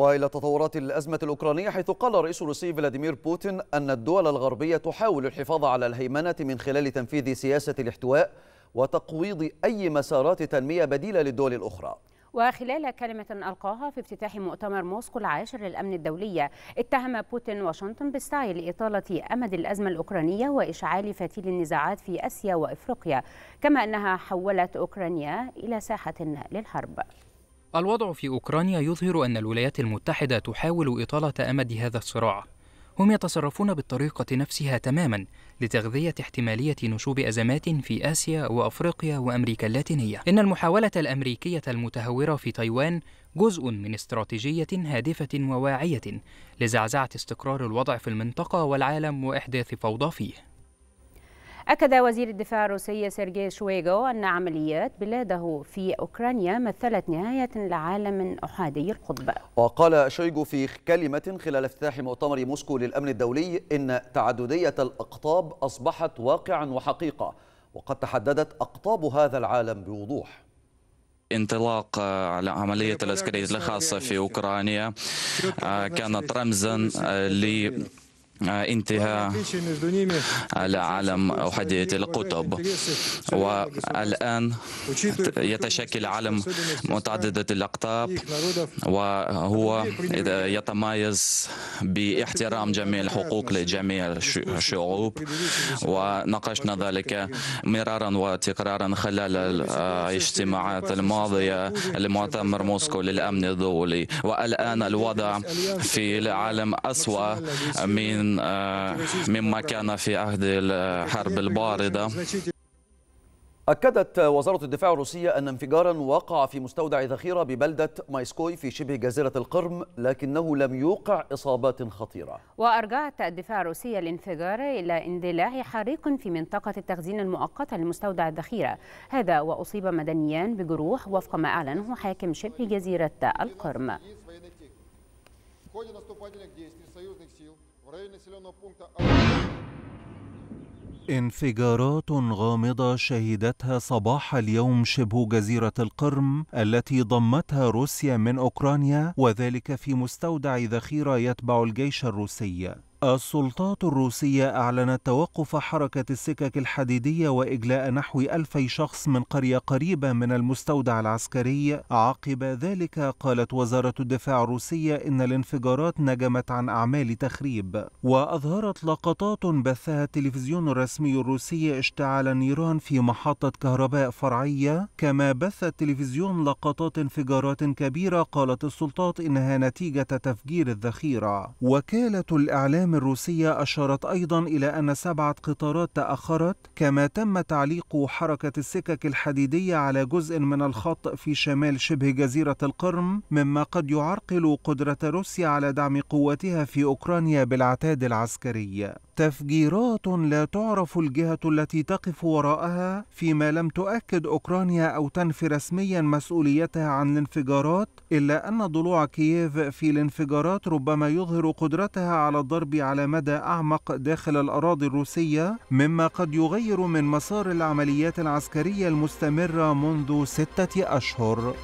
والى تطورات الازمه الاوكرانيه حيث قال الرئيس الروسي فلاديمير بوتين ان الدول الغربيه تحاول الحفاظ على الهيمنه من خلال تنفيذ سياسه الاحتواء وتقويض اي مسارات تنميه بديله للدول الاخرى وخلال كلمة ألقاها في افتتاح مؤتمر موسكو العاشر للأمن الدولية اتهم بوتين واشنطن بالسعي لإطالة أمد الأزمة الأوكرانية وإشعال فتيل النزاعات في أسيا وإفريقيا كما أنها حولت أوكرانيا إلى ساحة للحرب الوضع في أوكرانيا يظهر أن الولايات المتحدة تحاول إطالة أمد هذا الصراع هم يتصرفون بالطريقة نفسها تماما لتغذية احتمالية نشوب أزمات في آسيا وأفريقيا وأمريكا اللاتينية إن المحاولة الأمريكية المتهورة في تايوان جزء من استراتيجية هادفة وواعية لزعزعة استقرار الوضع في المنطقة والعالم وإحداث فوضى فيه أكد وزير الدفاع الروسي سيرجي شويغو أن عمليات بلاده في أوكرانيا مثلت نهاية لعالم أحادي القطب وقال شويغو في كلمة خلال افتتاح مؤتمر موسكو للأمن الدولي إن تعددية الأقطاب أصبحت واقعا وحقيقة وقد تحددت أقطاب هذا العالم بوضوح انطلاق العملية طيب، العسكرية الخاصة في أوكرانيا آه، كانت رمزا ل انتهاء العالم أحدية القطب والآن يتشكل عالم متعددة الأقطاب وهو يتميز باحترام جميع الحقوق لجميع الشعوب وناقشنا ذلك مرارا وتكرارا خلال الاجتماعات الماضية لمؤتمر موسكو للأمن الدولي والآن الوضع في العالم أسوأ من آه، مما كان في عهد الحرب الباردة أكدت وزارة الدفاع الروسية أن انفجارا وقع في مستودع ذخيرة ببلدة مايسكوي في شبه جزيرة القرم لكنه لم يوقع إصابات خطيرة وأرجعت الدفاع الروسية الانفجار إلى اندلاع حريق في منطقة التخزين المؤقتة لمستودع الذخيرة هذا وأصيب مدنيان بجروح وفق ما أعلنه حاكم شبه جزيرة القرم انفجارات غامضة شهدتها صباح اليوم شبه جزيرة القرم التي ضمتها روسيا من أوكرانيا وذلك في مستودع ذخيرة يتبع الجيش الروسي السلطات الروسية أعلنت توقف حركة السكك الحديدية وإجلاء نحو ألفي شخص من قرية قريبة من المستودع العسكري عقب ذلك قالت وزارة الدفاع الروسية إن الانفجارات نجمت عن أعمال تخريب وأظهرت لقطات بثها التلفزيون الرسمي الروسي اشتعال نيران في محطة كهرباء فرعية كما بث التلفزيون لقطات انفجارات كبيرة قالت السلطات إنها نتيجة تفجير الذخيرة وكالة الإعلام الأعلام الروسية أشارت أيضا إلى أن سبعة قطارات تأخرت كما تم تعليق حركة السكك الحديدية على جزء من الخط في شمال شبه جزيرة القرم مما قد يعرقل قدرة روسيا على دعم قواتها في أوكرانيا بالعتاد العسكري تفجيرات لا تعرف الجهة التي تقف وراءها فيما لم تؤكد أوكرانيا أو تنفي رسميا مسؤوليتها عن الانفجارات إلا أن ضلوع كييف في الانفجارات ربما يظهر قدرتها على الضرب على مدى أعمق داخل الأراضي الروسية مما قد يغير من مسار العمليات العسكرية المستمرة منذ ستة أشهر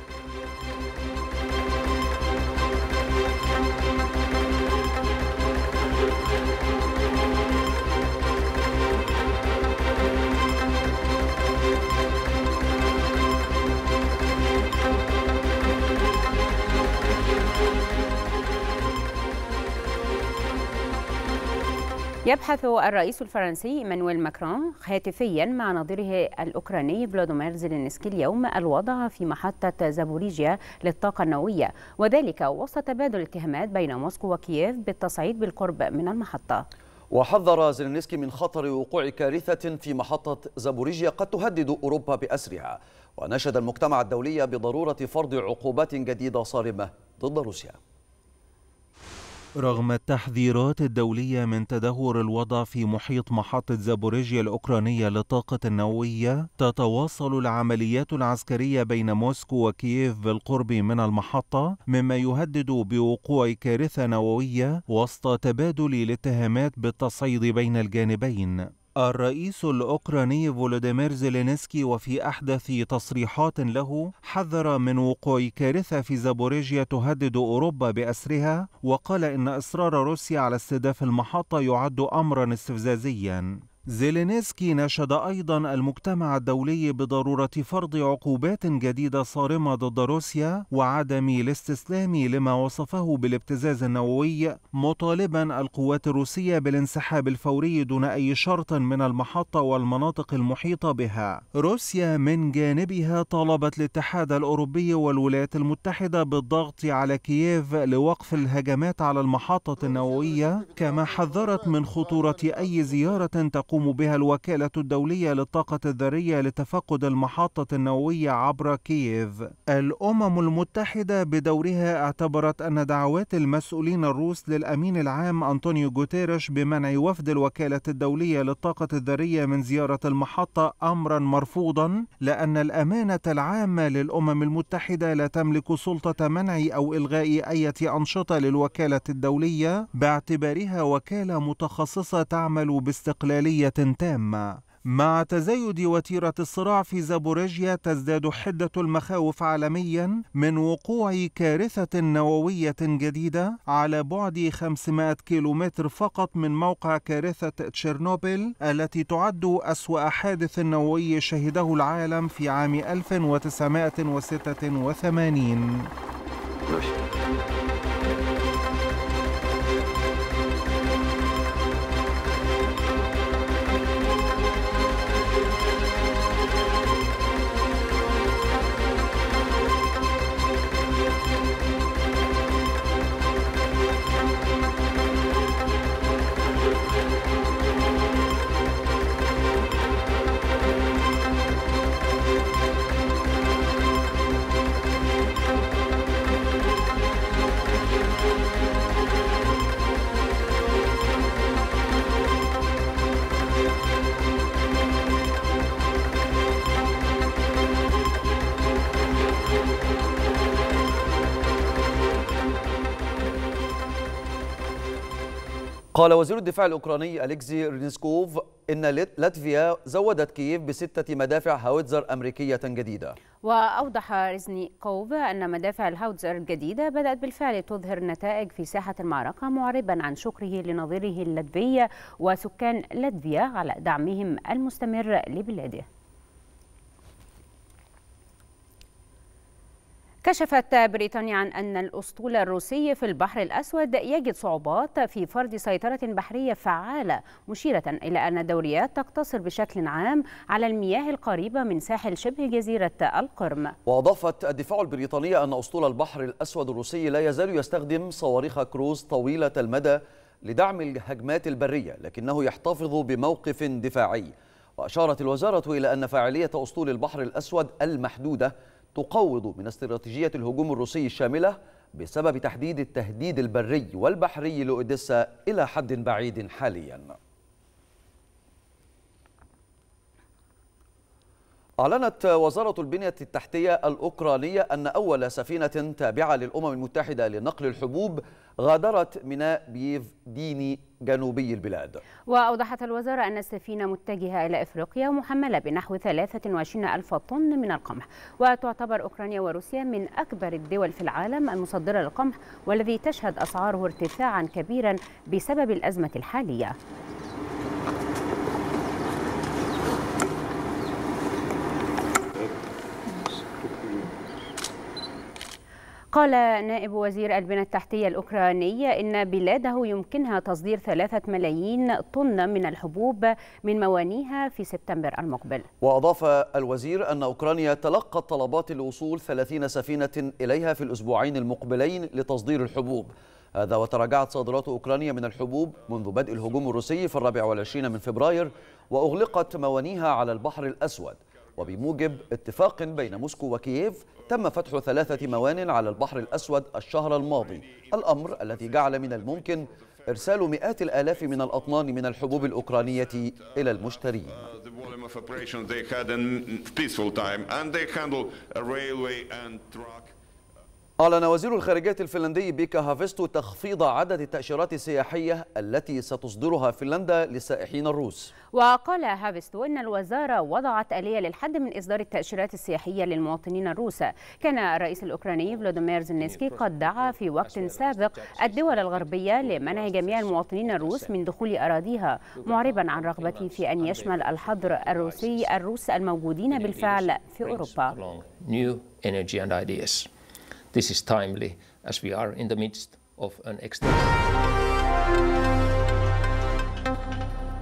يبحث الرئيس الفرنسي مانويل ماكرون هاتفيا مع نظيره الأوكراني فلاديمير زيلينسكي اليوم الوضع في محطة زابوريجيا للطاقة النووية وذلك وسط تبادل اتهامات بين موسكو وكييف بالتصعيد بالقرب من المحطة وحذر زيلينسكي من خطر وقوع كارثة في محطة زابوريجيا قد تهدد أوروبا بأسرها ونشد المجتمع الدولي بضرورة فرض عقوبات جديدة صارمة ضد روسيا رغم التحذيرات الدولية من تدهور الوضع في محيط محطة زابوريجيا الأوكرانية للطاقة النووية، تتواصل العمليات العسكرية بين موسكو وكييف بالقرب من المحطة، مما يهدد بوقوع كارثة نووية وسط تبادل الاتهامات بالتصعيد بين الجانبين. الرئيس الأوكراني فولوديمير زيلينسكي وفي أحدث تصريحات له حذر من وقوع كارثة في زابوريجيا تهدد أوروبا بأسرها وقال إن إصرار روسيا على استهداف المحطة يعد أمرا استفزازيا زيلينسكي ناشد أيضا المجتمع الدولي بضرورة فرض عقوبات جديدة صارمة ضد روسيا وعدم الاستسلام لما وصفه بالابتزاز النووي مطالبا القوات الروسية بالانسحاب الفوري دون أي شرط من المحطة والمناطق المحيطة بها روسيا من جانبها طالبت الاتحاد الأوروبي والولايات المتحدة بالضغط على كييف لوقف الهجمات على المحطة النووية كما حذرت من خطورة أي زيارة تقوم تقوم بها الوكالة الدولية للطاقة الذرية لتفقد المحطة النووية عبر كييف. الأمم المتحدة بدورها اعتبرت أن دعوات المسؤولين الروس للأمين العام أنطونيو جوتيرش بمنع وفد الوكالة الدولية للطاقة الذرية من زيارة المحطة أمرا مرفوضا لأن الأمانة العامة للأمم المتحدة لا تملك سلطة منع أو إلغاء أي أنشطة للوكالة الدولية باعتبارها وكالة متخصصة تعمل باستقلالية تامة مع تزايد وتيرة الصراع في زابوريجيا تزداد حدة المخاوف عالميا من وقوع كارثة نووية جديدة على بعد 500 كيلومتر فقط من موقع كارثة تشيرنوبيل التي تعد أسوأ حادث نووي شهده العالم في عام 1986 قال وزير الدفاع الأوكراني أليكزي رينسكوف إن لاتفيا زودت كييف بستة مدافع هاوتزر أمريكية جديدة وأوضح ريزنيكوف أن مدافع الهاوتزر الجديدة بدأت بالفعل تظهر نتائج في ساحة المعركة معربا عن شكره لنظيره اللاتفي وسكان لاتفيا على دعمهم المستمر لبلاده كشفت بريطانيا عن أن الأسطول الروسي في البحر الأسود يجد صعوبات في فرض سيطرة بحرية فعالة مشيرة إلى أن الدوريات تقتصر بشكل عام على المياه القريبة من ساحل شبه جزيرة القرم وأضافت الدفاع البريطانية أن أسطول البحر الأسود الروسي لا يزال يستخدم صواريخ كروز طويلة المدى لدعم الهجمات البرية لكنه يحتفظ بموقف دفاعي وأشارت الوزارة إلى أن فاعلية أسطول البحر الأسود المحدودة تقوض من استراتيجية الهجوم الروسي الشاملة بسبب تحديد التهديد البري والبحري لأوديسا إلى حد بعيد حالياً أعلنت وزارة البنية التحتية الأوكرانية أن أول سفينة تابعة للأمم المتحدة لنقل الحبوب غادرت ميناء بيف ديني جنوبي البلاد وأوضحت الوزارة أن السفينة متجهة إلى إفريقيا محملة بنحو 23 ألف طن من القمح وتعتبر أوكرانيا وروسيا من أكبر الدول في العالم المصدرة للقمح والذي تشهد أسعاره ارتفاعا كبيرا بسبب الأزمة الحالية قال نائب وزير البنى التحتية الأوكراني إن بلاده يمكنها تصدير ثلاثة ملايين طن من الحبوب من موانيها في سبتمبر المقبل وأضاف الوزير أن أوكرانيا تلقت طلبات الوصول 30 سفينة إليها في الأسبوعين المقبلين لتصدير الحبوب هذا وتراجعت صادرات أوكرانيا من الحبوب منذ بدء الهجوم الروسي في الرابع والعشرين من فبراير وأغلقت موانيها على البحر الأسود وبموجب اتفاق بين موسكو وكييف تم فتح ثلاثة موان على البحر الأسود الشهر الماضي الأمر الذي جعل من الممكن إرسال مئات الآلاف من الأطنان من الحبوب الأوكرانية إلى المشترين uh, أعلن وزير الخارجية الفنلندي بيكا هافستو تخفيض عدد التأشيرات السياحية التي ستصدرها فنلندا للسائحين الروس وقال هافستو أن الوزارة وضعت آلية للحد من إصدار التأشيرات السياحية للمواطنين الروس كان الرئيس الأوكراني فلاديمير زينسكي قد دعا في وقت سابق الدول الغربية لمنع جميع المواطنين الروس من دخول أراضيها معربا عن رغبته في أن يشمل الحظر الروسي الروس الموجودين بالفعل في أوروبا This is timely as we are in the midst of an extensive.